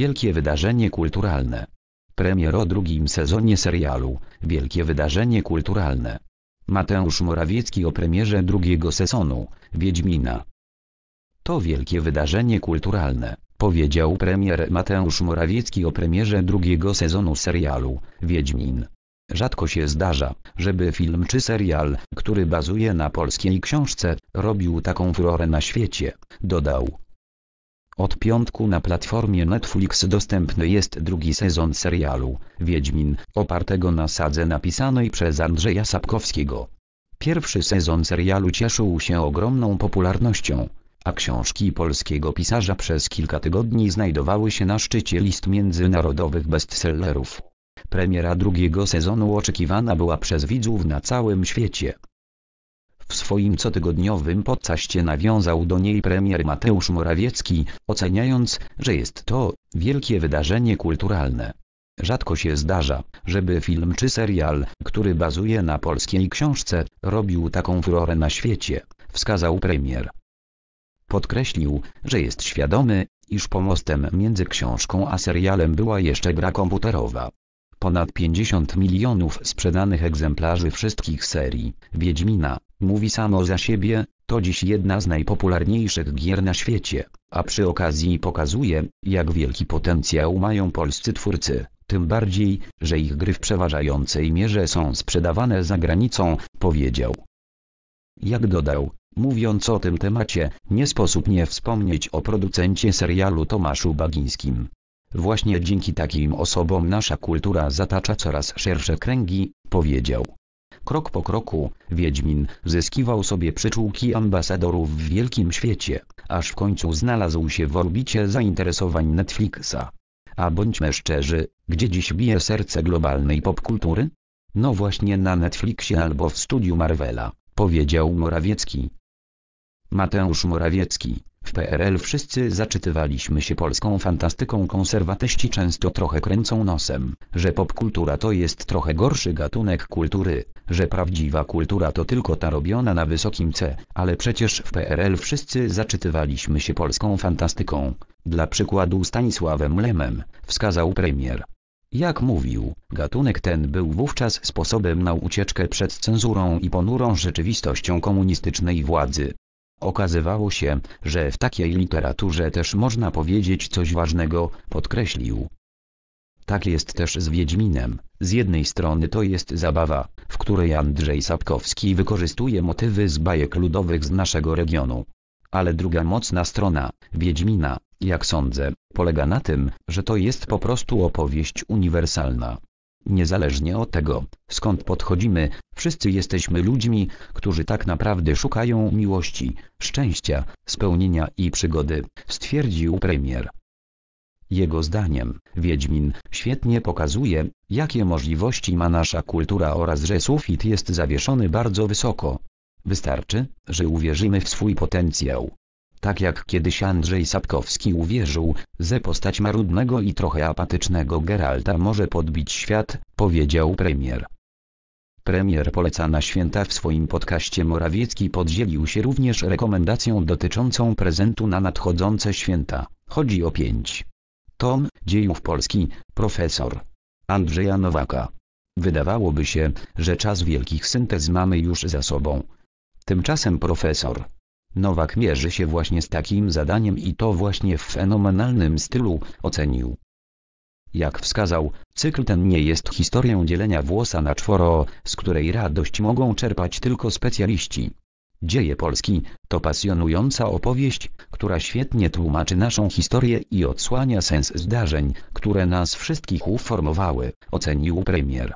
wielkie wydarzenie kulturalne. Premier o drugim sezonie serialu Wielkie wydarzenie kulturalne. Mateusz Morawiecki o premierze drugiego sezonu Wiedźmina. To wielkie wydarzenie kulturalne, powiedział premier Mateusz Morawiecki o premierze drugiego sezonu serialu Wiedźmin. Rzadko się zdarza, żeby film czy serial, który bazuje na polskiej książce, robił taką furorę na świecie, dodał. Od piątku na platformie Netflix dostępny jest drugi sezon serialu Wiedźmin, opartego na sadze napisanej przez Andrzeja Sapkowskiego. Pierwszy sezon serialu cieszył się ogromną popularnością, a książki polskiego pisarza przez kilka tygodni znajdowały się na szczycie list międzynarodowych bestsellerów. Premiera drugiego sezonu oczekiwana była przez widzów na całym świecie. W swoim cotygodniowym podcaście nawiązał do niej premier Mateusz Morawiecki, oceniając, że jest to wielkie wydarzenie kulturalne. Rzadko się zdarza, żeby film czy serial, który bazuje na polskiej książce, robił taką furorę na świecie, wskazał premier. Podkreślił, że jest świadomy, iż pomostem między książką a serialem była jeszcze gra komputerowa. Ponad 50 milionów sprzedanych egzemplarzy wszystkich serii Wiedźmina, Mówi samo za siebie, to dziś jedna z najpopularniejszych gier na świecie, a przy okazji pokazuje, jak wielki potencjał mają polscy twórcy, tym bardziej, że ich gry w przeważającej mierze są sprzedawane za granicą, powiedział. Jak dodał, mówiąc o tym temacie, nie sposób nie wspomnieć o producencie serialu Tomaszu Bagińskim. Właśnie dzięki takim osobom nasza kultura zatacza coraz szersze kręgi, powiedział. Krok po kroku, Wiedźmin zyskiwał sobie przyczółki ambasadorów w wielkim świecie, aż w końcu znalazł się w orbicie zainteresowań Netflixa. A bądźmy szczerzy, gdzie dziś bije serce globalnej popkultury? No właśnie na Netflixie albo w studiu Marvela, powiedział Morawiecki. Mateusz Morawiecki w PRL wszyscy zaczytywaliśmy się polską fantastyką konserwatyści często trochę kręcą nosem, że popkultura to jest trochę gorszy gatunek kultury, że prawdziwa kultura to tylko ta robiona na wysokim C, ale przecież w PRL wszyscy zaczytywaliśmy się polską fantastyką. Dla przykładu Stanisławem Lemem, wskazał premier. Jak mówił, gatunek ten był wówczas sposobem na ucieczkę przed cenzurą i ponurą rzeczywistością komunistycznej władzy. Okazywało się, że w takiej literaturze też można powiedzieć coś ważnego, podkreślił. Tak jest też z Wiedźminem. Z jednej strony to jest zabawa, w której Andrzej Sapkowski wykorzystuje motywy z bajek ludowych z naszego regionu. Ale druga mocna strona, Wiedźmina, jak sądzę, polega na tym, że to jest po prostu opowieść uniwersalna. Niezależnie od tego, skąd podchodzimy, wszyscy jesteśmy ludźmi, którzy tak naprawdę szukają miłości, szczęścia, spełnienia i przygody, stwierdził premier. Jego zdaniem, Wiedźmin świetnie pokazuje, jakie możliwości ma nasza kultura oraz że sufit jest zawieszony bardzo wysoko. Wystarczy, że uwierzymy w swój potencjał. Tak jak kiedyś Andrzej Sapkowski uwierzył, że postać marudnego i trochę apatycznego Geralta może podbić świat, powiedział premier. Premier poleca na święta w swoim podcaście Morawiecki podzielił się również rekomendacją dotyczącą prezentu na nadchodzące święta. Chodzi o pięć Tom, Dziejów Polski, profesor Andrzeja Nowaka. Wydawałoby się, że czas wielkich syntez mamy już za sobą. Tymczasem profesor Nowak mierzy się właśnie z takim zadaniem i to właśnie w fenomenalnym stylu ocenił. Jak wskazał, cykl ten nie jest historią dzielenia włosa na czworo, z której radość mogą czerpać tylko specjaliści. Dzieje Polski to pasjonująca opowieść, która świetnie tłumaczy naszą historię i odsłania sens zdarzeń, które nas wszystkich uformowały, ocenił premier.